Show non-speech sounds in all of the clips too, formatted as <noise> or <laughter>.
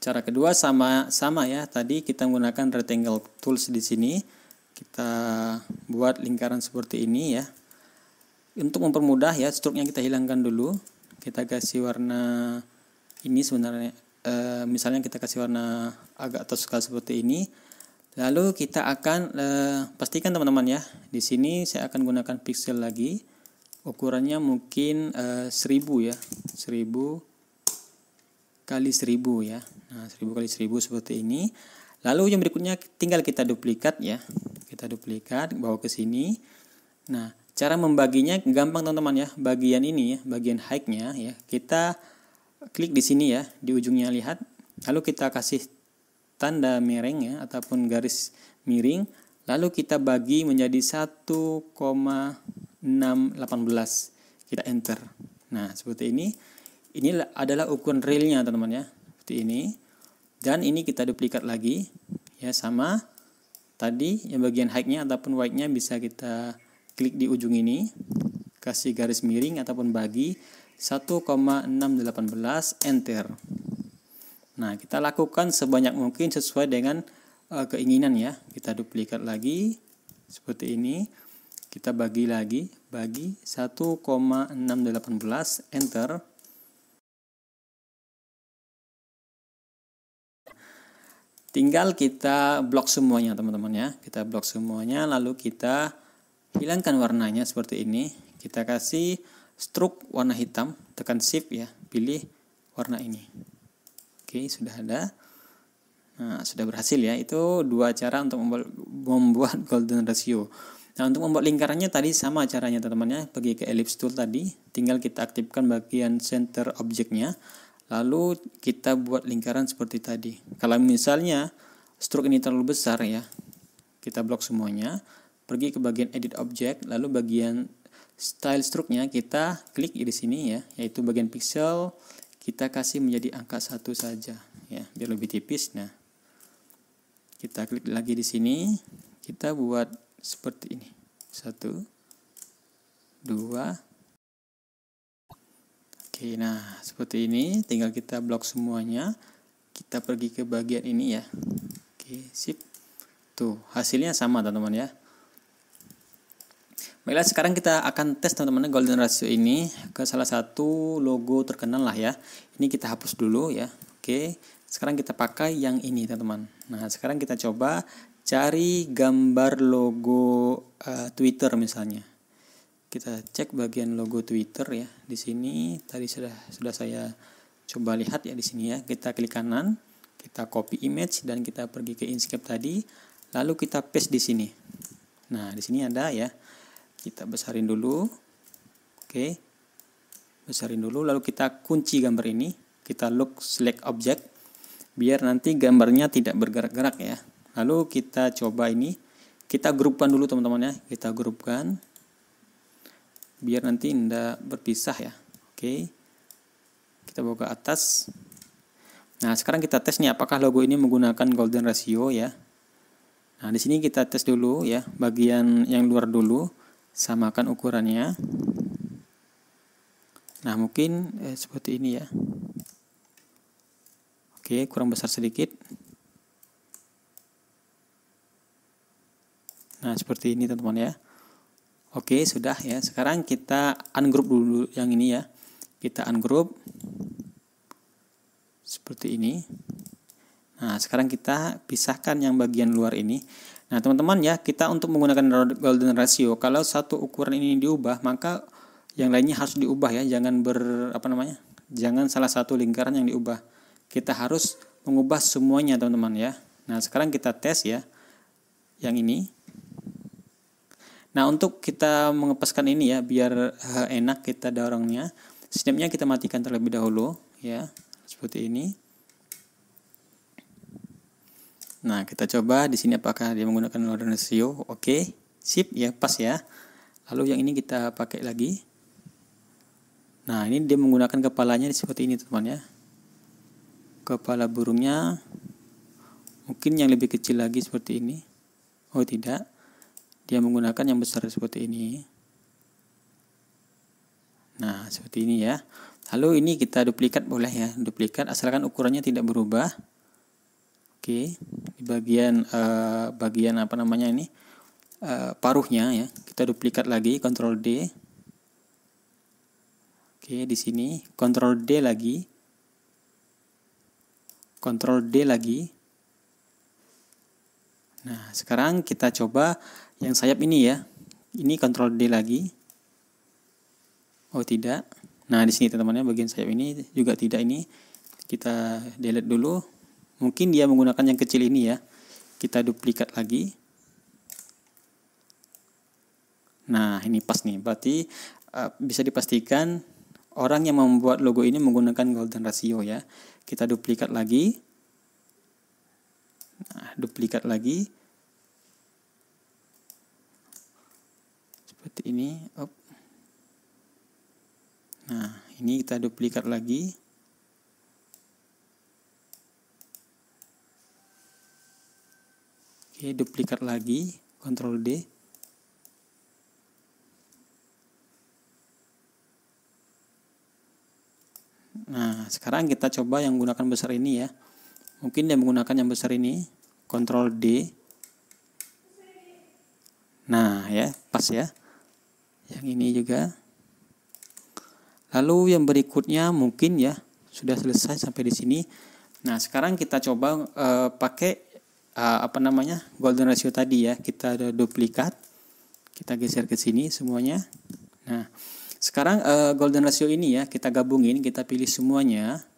Cara kedua sama sama ya. Tadi kita menggunakan rectangle tools di sini. Kita buat lingkaran seperti ini ya. Untuk mempermudah ya, struknya kita hilangkan dulu. Kita kasih warna ini sebenarnya e, misalnya kita kasih warna agak toska seperti ini. Lalu kita akan e, pastikan teman-teman ya. Di sini saya akan gunakan pixel lagi. Ukurannya mungkin e, eh, 1000 ya. 1000 kali 1000 ya. Nah, 1000 kali 1000 seperti ini. Lalu yang berikutnya tinggal kita duplikat ya. Kita duplikat bawa ke sini. Nah, cara membaginya gampang teman-teman ya. Bagian ini ya, bagian hike-nya ya. Kita klik di sini ya, di ujungnya lihat. Lalu kita kasih tanda miring ya ataupun garis miring. Lalu kita bagi menjadi 1,618. Kita enter. Nah, seperti ini ini adalah ukuran realnya teman-teman ya seperti ini dan ini kita duplikat lagi ya sama tadi yang bagian high-nya ataupun wide-nya bisa kita klik di ujung ini kasih garis miring ataupun bagi 1,618 enter nah kita lakukan sebanyak mungkin sesuai dengan uh, keinginan ya kita duplikat lagi seperti ini kita bagi lagi bagi 1,618 enter tinggal kita blok semuanya teman-teman ya kita blok semuanya lalu kita hilangkan warnanya seperti ini kita kasih stroke warna hitam tekan shift ya pilih warna ini oke sudah ada nah, sudah berhasil ya itu dua cara untuk membuat <laughs> golden ratio nah untuk membuat lingkarannya tadi sama caranya teman-teman ya pergi ke ellipse tool tadi tinggal kita aktifkan bagian center objeknya Lalu kita buat lingkaran seperti tadi. Kalau misalnya stroke ini terlalu besar ya, kita blok semuanya, pergi ke bagian edit object, lalu bagian style stroke-nya kita klik di sini ya, yaitu bagian pixel kita kasih menjadi angka satu saja ya, biar lebih tipis. Nah, kita klik lagi di sini, kita buat seperti ini. Satu, dua, Oke, nah seperti ini tinggal kita blok semuanya. Kita pergi ke bagian ini ya. Oke, sip. Tuh, hasilnya sama teman-teman ya. Baiklah, sekarang kita akan tes teman-teman golden ratio ini ke salah satu logo terkenal lah ya. Ini kita hapus dulu ya. Oke, sekarang kita pakai yang ini teman-teman. Nah, sekarang kita coba cari gambar logo uh, Twitter misalnya kita cek bagian logo Twitter ya. Di sini tadi sudah sudah saya coba lihat ya di sini ya. Kita klik kanan, kita copy image dan kita pergi ke Inkscape tadi, lalu kita paste di sini. Nah, di sini ada ya. Kita besarin dulu. Oke. Besarin dulu lalu kita kunci gambar ini. Kita look select object biar nanti gambarnya tidak bergerak-gerak ya. Lalu kita coba ini, kita grupkan dulu teman-teman ya, kita grupkan biar nanti tidak berpisah ya oke kita bawa ke atas nah sekarang kita tes nih apakah logo ini menggunakan golden ratio ya nah di sini kita tes dulu ya bagian yang luar dulu samakan ukurannya nah mungkin eh, seperti ini ya oke kurang besar sedikit nah seperti ini teman-teman ya Oke, sudah ya. Sekarang kita ungroup dulu yang ini ya. Kita ungroup seperti ini. Nah, sekarang kita pisahkan yang bagian luar ini. Nah, teman-teman ya, kita untuk menggunakan golden ratio, kalau satu ukuran ini diubah, maka yang lainnya harus diubah ya. Jangan ber apa namanya? Jangan salah satu lingkaran yang diubah. Kita harus mengubah semuanya, teman-teman ya. Nah, sekarang kita tes ya. Yang ini Nah, untuk kita mengepaskan ini ya biar eh, enak kita dorongnya, snapnya kita matikan terlebih dahulu ya, seperti ini. Nah, kita coba di sini apakah dia menggunakan loader ratio. Oke, sip ya, pas ya. Lalu yang ini kita pakai lagi. Nah, ini dia menggunakan kepalanya seperti ini, teman ya. Kepala burungnya mungkin yang lebih kecil lagi seperti ini. Oh, tidak dia menggunakan yang besar seperti ini nah seperti ini ya lalu ini kita duplikat boleh ya duplikat asalkan ukurannya tidak berubah oke di bagian eh, bagian apa namanya ini eh, paruhnya ya kita duplikat lagi Ctrl D oke di sini Ctrl D lagi Ctrl D lagi Nah, sekarang kita coba yang sayap ini ya. Ini kontrol D lagi. Oh, tidak. Nah, di sini teman-teman ya, bagian sayap ini juga tidak ini. Kita delete dulu. Mungkin dia menggunakan yang kecil ini ya. Kita duplikat lagi. Nah, ini pas nih. Berarti uh, bisa dipastikan orang yang membuat logo ini menggunakan golden ratio ya. Kita duplikat lagi nah, duplikat lagi seperti ini nah ini kita duplikat lagi oke duplikat lagi Ctrl D Nah, sekarang kita coba yang menggunakan besar ini ya. Mungkin dia menggunakan yang besar ini. Ctrl D. Nah, ya, pas ya. Yang ini juga. Lalu yang berikutnya mungkin ya sudah selesai sampai di sini. Nah, sekarang kita coba uh, pakai uh, apa namanya? golden ratio tadi ya. Kita ada duplikat. Kita geser ke sini semuanya. Nah, sekarang uh, golden ratio ini ya kita gabungin, kita pilih semuanya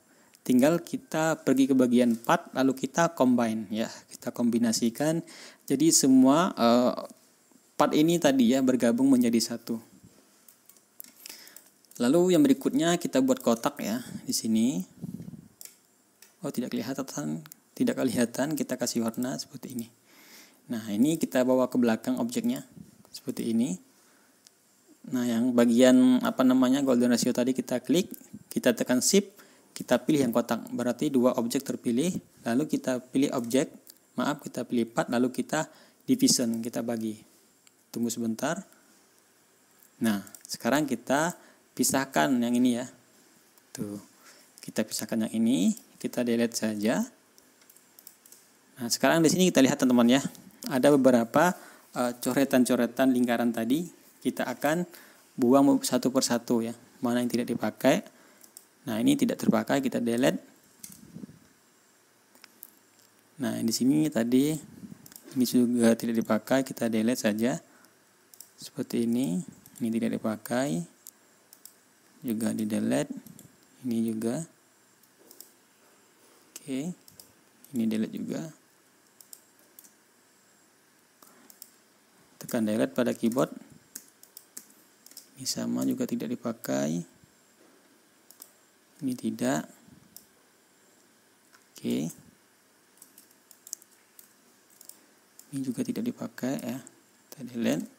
tinggal kita pergi ke bagian part lalu kita combine ya kita kombinasikan jadi semua uh, part ini tadi ya bergabung menjadi satu lalu yang berikutnya kita buat kotak ya di sini oh tidak kelihatan tidak kelihatan kita kasih warna seperti ini nah ini kita bawa ke belakang objeknya seperti ini nah yang bagian apa namanya golden ratio tadi kita klik kita tekan shift kita pilih yang kotak berarti dua objek terpilih lalu kita pilih objek maaf kita pilih part lalu kita division kita bagi tunggu sebentar nah sekarang kita pisahkan yang ini ya tuh kita pisahkan yang ini kita delete saja nah sekarang di sini kita lihat teman-teman ya ada beberapa eh, coretan-coretan uh, lingkaran tadi kita akan buang satu persatu ya mana yang tidak dipakai Nah, ini tidak terpakai, kita delete. Nah, di sini tadi ini juga tidak dipakai, kita delete saja. Seperti ini, ini tidak dipakai. Juga di delete. Ini juga. Oke. Ini delete juga. Tekan delete pada keyboard. Ini sama juga tidak dipakai ini tidak oke ini juga tidak dipakai ya kita delete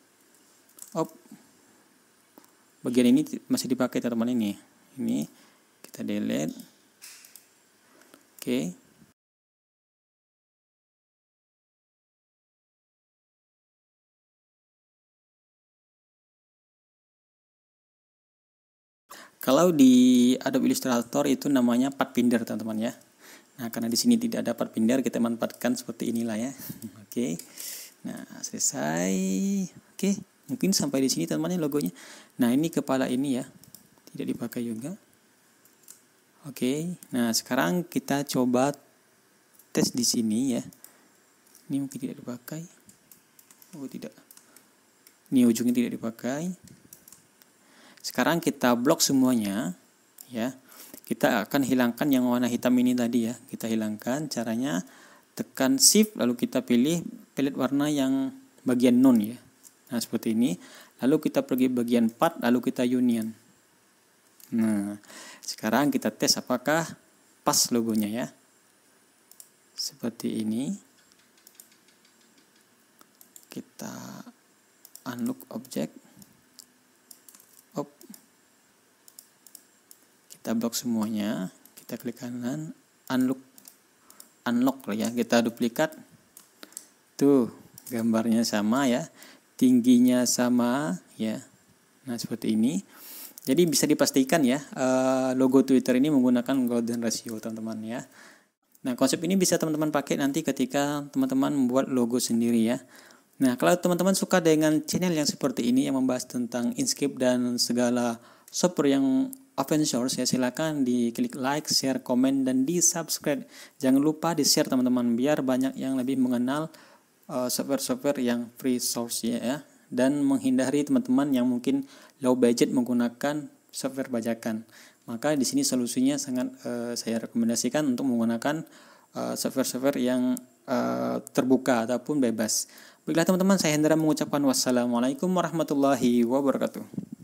op bagian ini masih dipakai teman-teman ini ini kita delete oke Kalau di Adobe Illustrator itu namanya part binder teman-teman ya. Nah, karena di sini tidak ada part binder, kita manfaatkan seperti inilah ya. <laughs> Oke. Okay. Nah, selesai. Oke, okay. mungkin sampai di sini teman-teman ya logonya. Nah, ini kepala ini ya. Tidak dipakai juga. Oke. Okay. Nah, sekarang kita coba tes di sini ya. Ini mungkin tidak dipakai. Oh, tidak. Ini ujungnya tidak dipakai. Sekarang kita blok semuanya ya. Kita akan hilangkan yang warna hitam ini tadi ya. Kita hilangkan caranya tekan shift lalu kita pilih pilih warna yang bagian non ya. Nah, seperti ini. Lalu kita pergi bagian part lalu kita union. Nah, sekarang kita tes apakah pas logonya ya. Seperti ini. Kita unlock object blok semuanya kita klik kanan unlock unlock ya kita duplikat tuh gambarnya sama ya tingginya sama ya nah seperti ini jadi bisa dipastikan ya eh, logo Twitter ini menggunakan golden ratio teman-teman ya nah konsep ini bisa teman-teman pakai nanti ketika teman-teman membuat logo sendiri ya Nah, kalau teman-teman suka dengan channel yang seperti ini yang membahas tentang Inkscape dan segala software yang Open saya silakan silahkan klik like, share, komen, dan di subscribe. Jangan lupa di share teman-teman biar banyak yang lebih mengenal eh, software-software uh, yang free source ya, ya. dan menghindari teman-teman yang mungkin low budget menggunakan software bajakan. Maka di sini solusinya sangat uh, saya rekomendasikan untuk menggunakan eh, software-software uh, yang uh, terbuka ataupun bebas. Baiklah teman-teman, saya Hendra mengucapkan wassalamualaikum warahmatullahi wabarakatuh.